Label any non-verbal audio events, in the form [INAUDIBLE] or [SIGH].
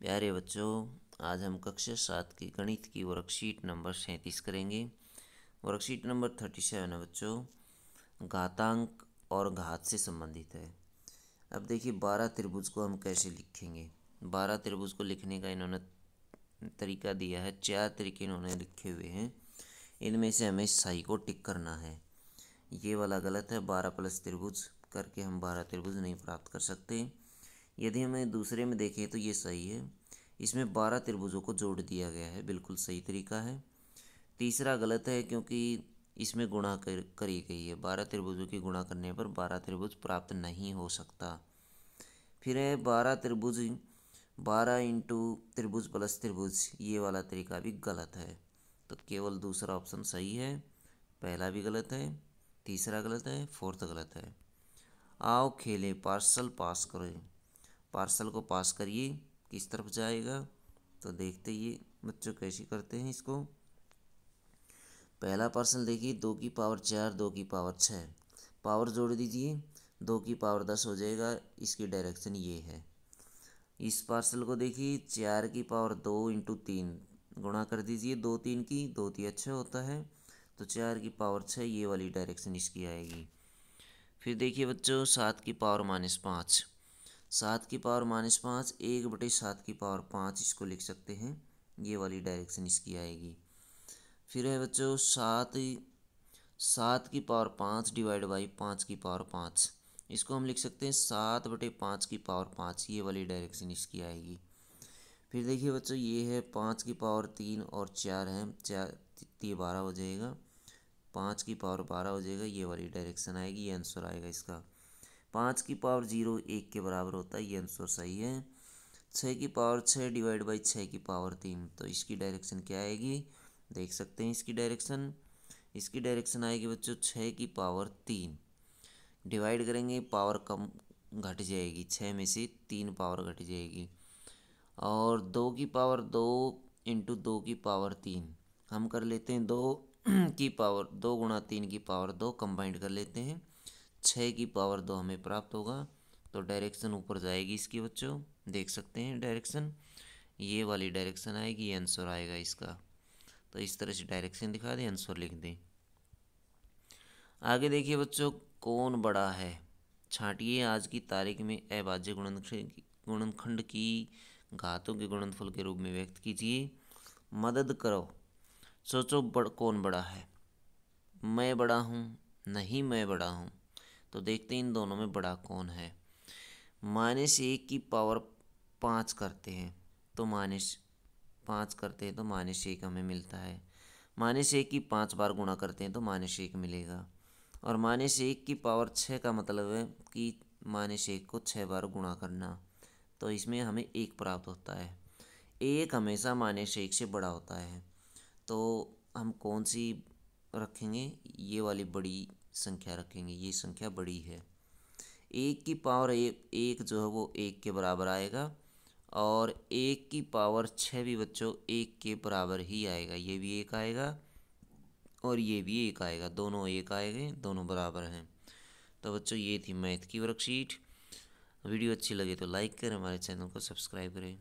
प्यारे बच्चों आज हम कक्षा सात की गणित की वर्कशीट नंबर सैंतीस करेंगे वर्कशीट नंबर थर्टी सेवन है बच्चों घातांक और घात से संबंधित है अब देखिए बारह त्रिभुज को हम कैसे लिखेंगे बारह त्रिभुज को लिखने का इन्होंने तरीका दिया है चार तरीके इन्होंने लिखे हुए हैं इनमें से हमें साई को टिक करना है ये वाला गलत है बारह प्लस त्रिभुज करके हम बारह त्रिभुज नहीं प्राप्त कर सकते यदि हमें दूसरे में देखें तो ये सही है इसमें बारह त्रिभुजों को जोड़ दिया गया है बिल्कुल सही तरीका है तीसरा गलत है क्योंकि इसमें गुणा कर करी गई है बारह त्रिभुजों की गुणा करने पर बारह त्रिभुज प्राप्त नहीं हो सकता फिर है बारह त्रिभुज बारह इंटू त्रिभुज प्लस त्रिभुज ये वाला तरीका भी गलत है तो केवल दूसरा ऑप्शन सही है पहला भी गलत है तीसरा गलत है फोर्थ गलत है आओ खेलें पार्सल पास करें पार्सल को पास करिए किस तरफ जाएगा तो देखते ये बच्चों कैसे करते हैं इसको पहला पार्सल देखिए दो की पावर चार दो की पावर छः पावर जोड़ दीजिए दो की पावर दस हो जाएगा इसकी डायरेक्शन ये है इस पार्सल को देखिए चार की पावर दो इंटू तीन गुणा कर दीजिए दो तीन की दो तीन अच्छा होता है तो चार की पावर छः ये वाली डायरेक्शन इसकी आएगी फिर देखिए बच्चों सात की पावर माइनस पाँच सात की पावर माइनस पाँच एक बटे सात की पावर पाँच इसको लिख सकते हैं ये वाली डायरेक्शन इसकी आएगी फिर है बच्चों सात सात की पावर पाँच डिवाइड बाई पाँच की पावर पाँच इसको हम लिख सकते हैं सात बटे पाँच की पावर पाँच ये वाली डायरेक्शन इसकी आएगी फिर देखिए बच्चों ये है पाँच की पावर तीन और चार है चार ये बारह हो जाएगा पाँच की पावर बारह हो जाएगा ये वाली डायरेक्शन आएगी ये आंसर आएगा इसका पाँच की पावर जीरो एक के बराबर होता है ये आंसर सही है छः की पावर छः डिवाइड बाई छः की पावर तीन तो इसकी डायरेक्शन क्या आएगी देख सकते हैं इसकी डायरेक्शन इसकी डायरेक्शन आएगी बच्चों छः की पावर तीन डिवाइड करेंगे पावर कम घट जाएगी छः में से तीन पावर घट जाएगी और दो की पावर दो इंटू दो की पावर तीन हम कर लेते हैं दो [CLEARS THROAT] की पावर दो गुणा तीन की पावर दो कंबाइंड कर लेते हैं छः की पावर दो हमें प्राप्त होगा तो डायरेक्शन ऊपर जाएगी इसकी बच्चों देख सकते हैं डायरेक्शन ये वाली डायरेक्शन आएगी आंसर आएगा इसका तो इस तरह से डायरेक्शन दिखा दें आंसर लिख दें आगे देखिए बच्चों कौन बड़ा है छाटिए आज की तारीख में अभाज्य गुण गुणनखंड की घातों के गुणनफल के रूप में व्यक्त कीजिए मदद करो सोचो बड़ कौन बड़ा है मैं बड़ा हूँ नहीं मैं बड़ा हूँ तो देखते हैं इन दोनों में बड़ा कौन है माइनस एक की पावर पाँच करते हैं तो माइनस पाँच करते हैं तो माइनस एक हमें मिलता है माइनस एक की पाँच बार गुणा करते हैं तो माइनस एक मिलेगा और माइनस एक की पावर छः का मतलब है कि माइनस एक को छः बार गुणा करना तो इसमें हमें एक प्राप्त होता है एक हमेशा माइनस एक से बड़ा होता है तो हम कौन सी रखेंगे ये वाली बड़ी संख्या रखेंगे ये संख्या बड़ी है एक की पावर एक एक जो है वो एक के बराबर आएगा और एक की पावर छः भी बच्चों एक के बराबर ही आएगा ये भी एक आएगा और ये भी एक आएगा दोनों एक आएंगे दोनों बराबर हैं तो बच्चों ये थी मैथ की वर्कशीट वीडियो अच्छी लगे तो लाइक करें हमारे चैनल को सब्सक्राइब करें